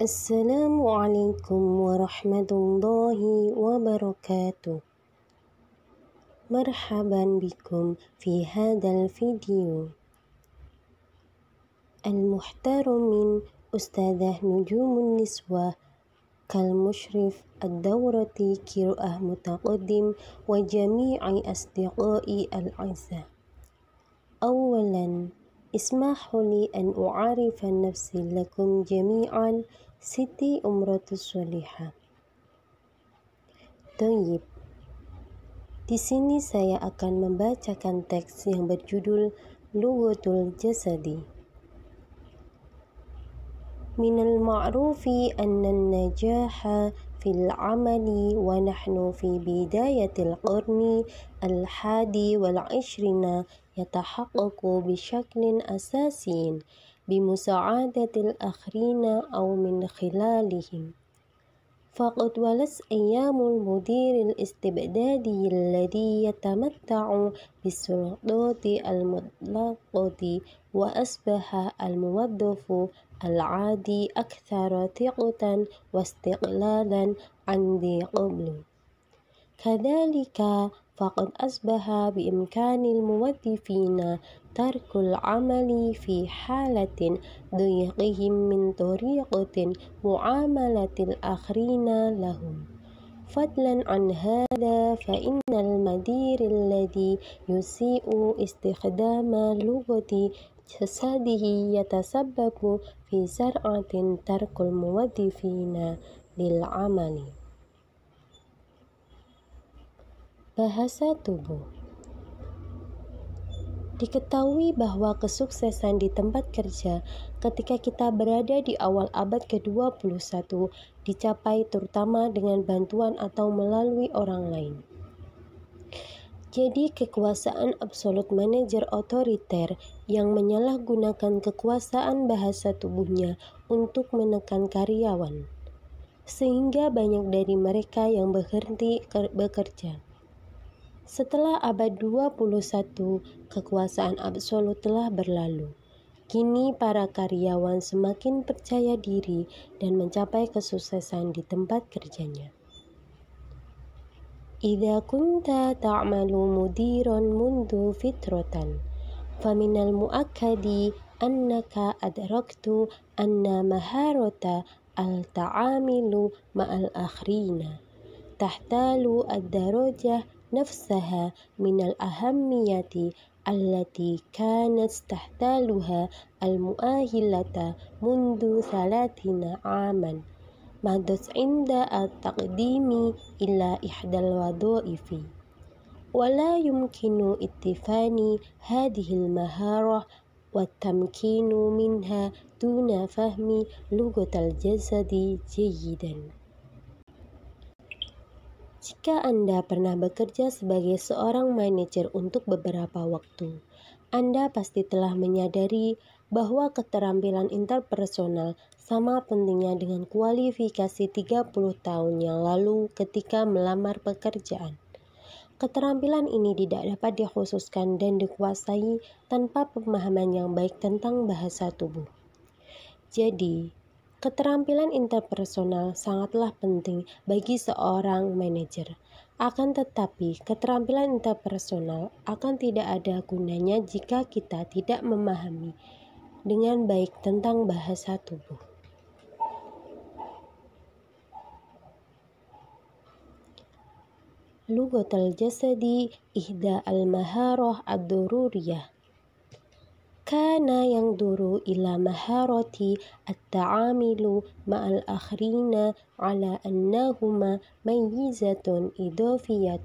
السلام عليكم ورحمة الله وبركاته مرحبا بكم في هذا الفيديو المحتار من أستاذة نجوم النسوة كالمشرف الدورة كرؤة متقدم وجميع أصدقائي الأعزاء أولاً اسمحوا لي أن أعرف نفسي لكم جميعا ستي أمرة صالحة طيب Di sini saya akan membacakan teks yang berjudul Lugatul Jasadi من المعروف أن النجاح في العمل ونحن في بداية القرن الحادي والعشرين يتحقق بشكل أساسي بمساعدة الآخرين أو من خلالهم فقد ولس أيام المدير الاستبدادي الذي يتمتع بالسلطات المطلقة وأصبح الموظف العادي أكثر ثقة واستقلالا عن ذي قبل كذلك فقد أصبح بإمكان الموظفين ترك العمل في حالة ضيقهم من طريقة معاملة الآخرين لهم فضلا عن هذا فإن المدير الذي يسيء استخدام لغة جسده يتسبب في سرعة ترك الموظفين للعمل Bahasa tubuh Diketahui bahwa kesuksesan di tempat kerja ketika kita berada di awal abad ke-21 dicapai terutama dengan bantuan atau melalui orang lain. Jadi, kekuasaan absolut manajer otoriter yang menyalahgunakan kekuasaan bahasa tubuhnya untuk menekan karyawan, sehingga banyak dari mereka yang berhenti bekerja. Setelah abad 21, kekuasaan absolut telah berlalu. Kini para karyawan semakin percaya diri dan mencapai kesuksesan di tempat kerjanya. Ida kunta ta'malu mudiran mundu fitratan faminal mu'akkadi annaka adraktu anna maharota al-ta'amilu ma'al akhrina tahtalu ad-darajah نفسها من الأهمية التي كانت تحتالها المؤهلة منذ ثلاثين عاماً مضت عند التقديم إلى إحدى الوظائف ولا يمكن اتفان هذه المهارة والتمكين منها دون فهم لغة الجسد جيداً Jika Anda pernah bekerja sebagai seorang manajer untuk beberapa waktu, Anda pasti telah menyadari bahwa keterampilan interpersonal sama pentingnya dengan kualifikasi 30 tahun yang lalu ketika melamar pekerjaan. Keterampilan ini tidak dapat dikhususkan dan dikuasai tanpa pemahaman yang baik tentang bahasa tubuh. Jadi, Keterampilan interpersonal sangatlah penting bagi seorang manajer. Akan tetapi, keterampilan interpersonal akan tidak ada gunanya jika kita tidak memahami dengan baik tentang bahasa tubuh. لغة al-Maharoh ad الضرورية كان ينظر إلى مهارة التعامل مع الآخرين على أنهما ميزة إضافية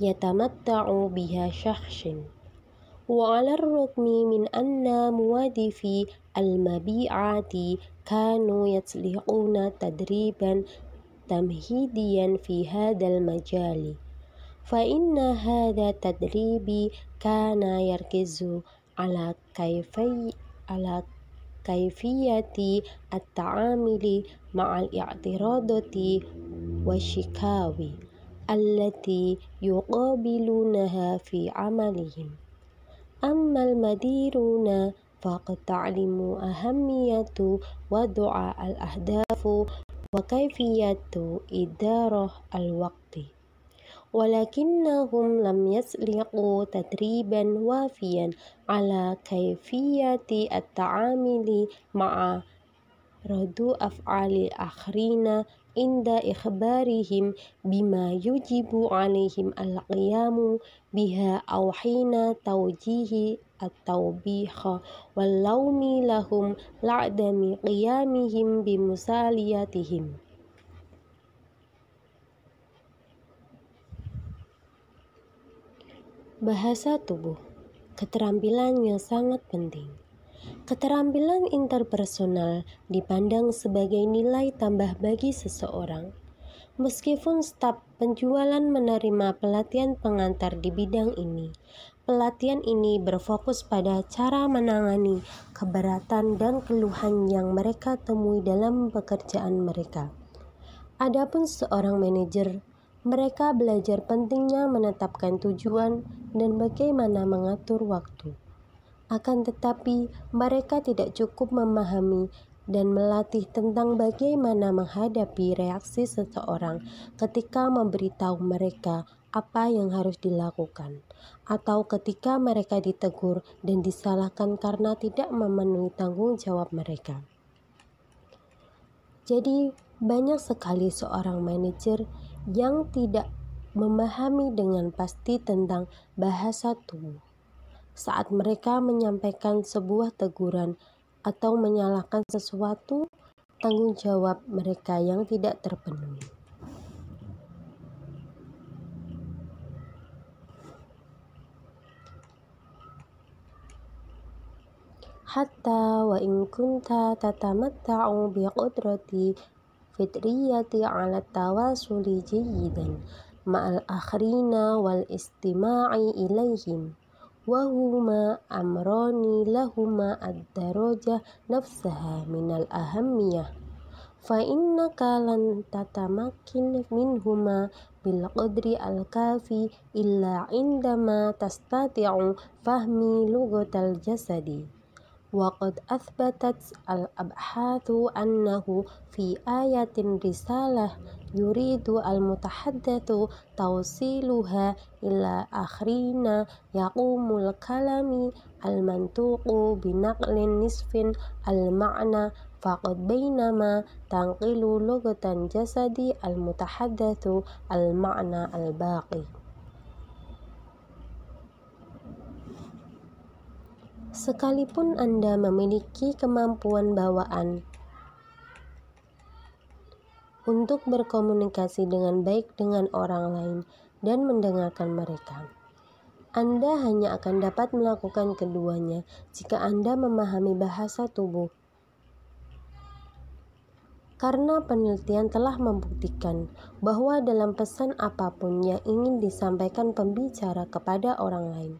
يتمتع بها شخص وعلى الرغم من أن موادفي المبيعات كانوا يصلحون تدريبا تمهيديا في هذا المجال فإن هذا التدريب كان يركز على كيفي على كيفية التعامل مع الاعتراضات والشكاوى التي يقابلونها في عملهم أما المديرون فقد تعلموا أهمية وضع الأهداف وكيفية إدارة الوقت ولكنهم لم يسلقوا تدريبا وافيا على كيفية التعامل مع ردو أفعال الآخرين عند إخبارهم بما يجب عليهم القيام بها أو حين توجيه التوبيخ واللوم لهم لعدم قيامهم بمساليتهم Bahasa tubuh, keterampilan yang sangat penting. Keterampilan interpersonal dipandang sebagai nilai tambah bagi seseorang. Meskipun staf penjualan menerima pelatihan pengantar di bidang ini, pelatihan ini berfokus pada cara menangani keberatan dan keluhan yang mereka temui dalam pekerjaan mereka. Adapun seorang manajer mereka belajar pentingnya menetapkan tujuan dan bagaimana mengatur waktu. Akan tetapi, mereka tidak cukup memahami dan melatih tentang bagaimana menghadapi reaksi seseorang ketika memberitahu mereka apa yang harus dilakukan, atau ketika mereka ditegur dan disalahkan karena tidak memenuhi tanggung jawab mereka. Jadi, banyak sekali seorang manajer yang tidak memahami dengan pasti tentang bahasa tubuh. Saat mereka menyampaikan sebuah teguran atau menyalahkan sesuatu, tanggung jawab mereka yang tidak terpenuhi. Hatta wa in kunta tatamatta'u bi qudrati الفطرية على التواصل جيدا مع الآخرين والاستماع إليهم وهما أمران لهما الدرجة نفسها من الأهمية فإنك لن تتمكن منهما بالقدر الكافي إلا عندما تستطيع فهم لغة الجسد وقد أثبتت الأبحاث أنه في آية رسالة يريد المتحدث توصيلها إلى آخرين يقوم الكلام المنطوق بنقل نصف المعنى فقط بينما تنقل لغة جسد المتحدث المعنى الباقي sekalipun Anda memiliki kemampuan bawaan. Untuk berkomunikasi dengan baik dengan orang lain dan mendengarkan mereka, Anda hanya akan dapat melakukan keduanya jika Anda memahami bahasa tubuh karena penelitian telah membuktikan bahwa dalam pesan apapun yang ingin disampaikan pembicara kepada orang lain,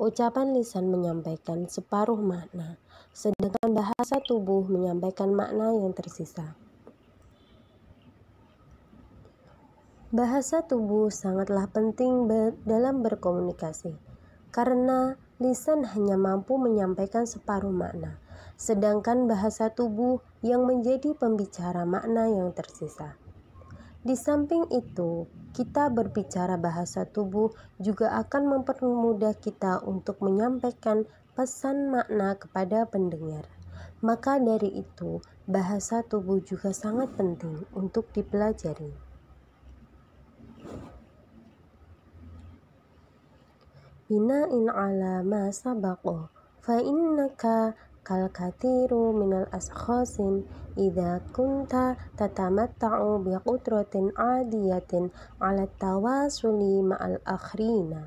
Ucapan lisan menyampaikan separuh makna, sedangkan bahasa tubuh menyampaikan makna yang tersisa. Bahasa tubuh sangatlah penting dalam berkomunikasi, karena lisan hanya mampu menyampaikan separuh makna, sedangkan bahasa tubuh yang menjadi pembicara makna yang tersisa. Di samping itu, kita berbicara bahasa tubuh juga akan mempermudah kita untuk menyampaikan pesan makna kepada pendengar. Maka dari itu, bahasa tubuh juga sangat penting untuk dipelajari. Bina in ala ma sabako fa innaka kal kathiru minal askhasin idha kunta tatamatta'u biqudratin adiyatin 'ala tawasuli ma'al akhrina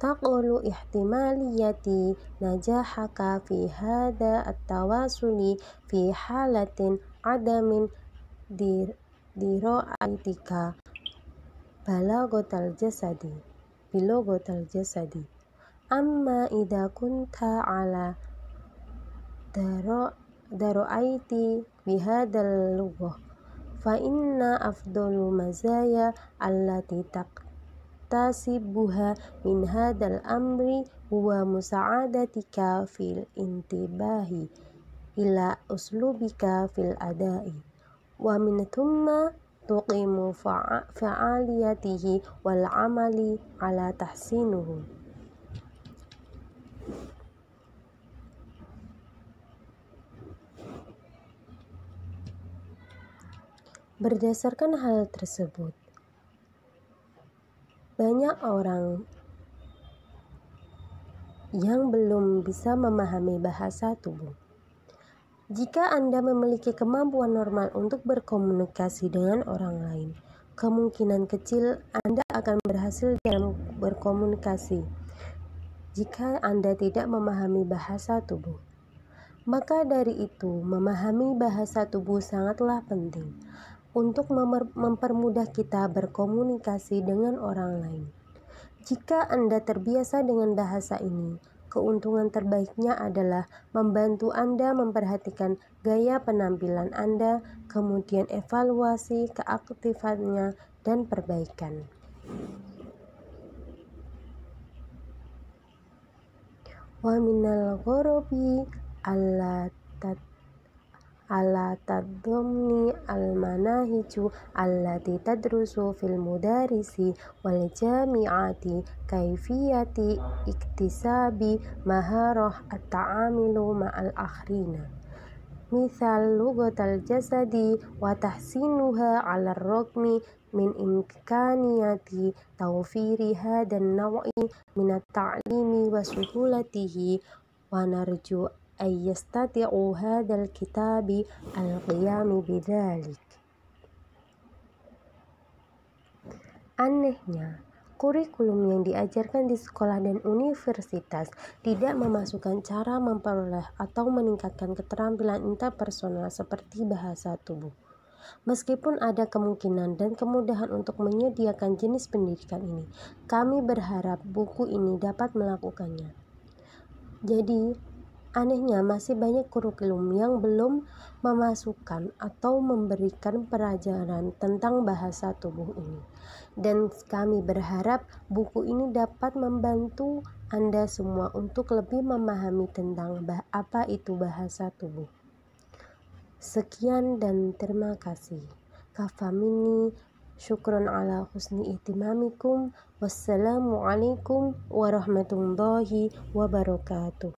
taqulu ihtimaliyati najahaka fi hadha at-tawasuli fi halatin adamin dir diro'aitika balagotal jasadi bilogotal jasadi amma idha kunta ala درأيت بهذا اللغة فإن أفضل المزايا التي تكتسبها من هذا الأمر هو مساعدتك في الانتباه إلى أسلوبك في الأداء ومن ثم تقيم فعاليته والعمل على تحسينه Berdasarkan hal tersebut, banyak orang yang belum bisa memahami bahasa tubuh. Jika Anda memiliki kemampuan normal untuk berkomunikasi dengan orang lain, kemungkinan kecil Anda akan berhasil dalam berkomunikasi. Jika Anda tidak memahami bahasa tubuh, maka dari itu memahami bahasa tubuh sangatlah penting untuk mempermudah kita berkomunikasi dengan orang lain. Jika Anda terbiasa dengan bahasa ini, keuntungan terbaiknya adalah membantu Anda memperhatikan gaya penampilan Anda, kemudian evaluasi keaktifannya dan perbaikan. Wa minal ghorobi Allah tat ala tadumni al-manahiju allati tadrusu fil mudarisi wal jami'ati kaifiyati iktisabi maharah at-ta'amilu ma'al akhrina misal al jasadi wa tahsinuha ala rokmi min imkaniyati taufiriha dan naw'i at ta'limi wa suhulatihi wa narju أن يستطيعوا هذا الكتاب القيام بذلك. Anehnya, kurikulum yang diajarkan di sekolah dan universitas tidak memasukkan cara memperoleh atau meningkatkan keterampilan interpersonal seperti bahasa tubuh. Meskipun ada kemungkinan dan kemudahan untuk menyediakan jenis pendidikan ini, kami berharap buku ini dapat melakukannya. Jadi, Anehnya, masih banyak kurikulum yang belum memasukkan atau memberikan pelajaran tentang bahasa tubuh ini. Dan kami berharap buku ini dapat membantu Anda semua untuk lebih memahami tentang apa itu bahasa tubuh. Sekian dan terima kasih. Kafamini, syukron ala husni itimamikum, Wassalamualaikum warahmatullahi wabarakatuh.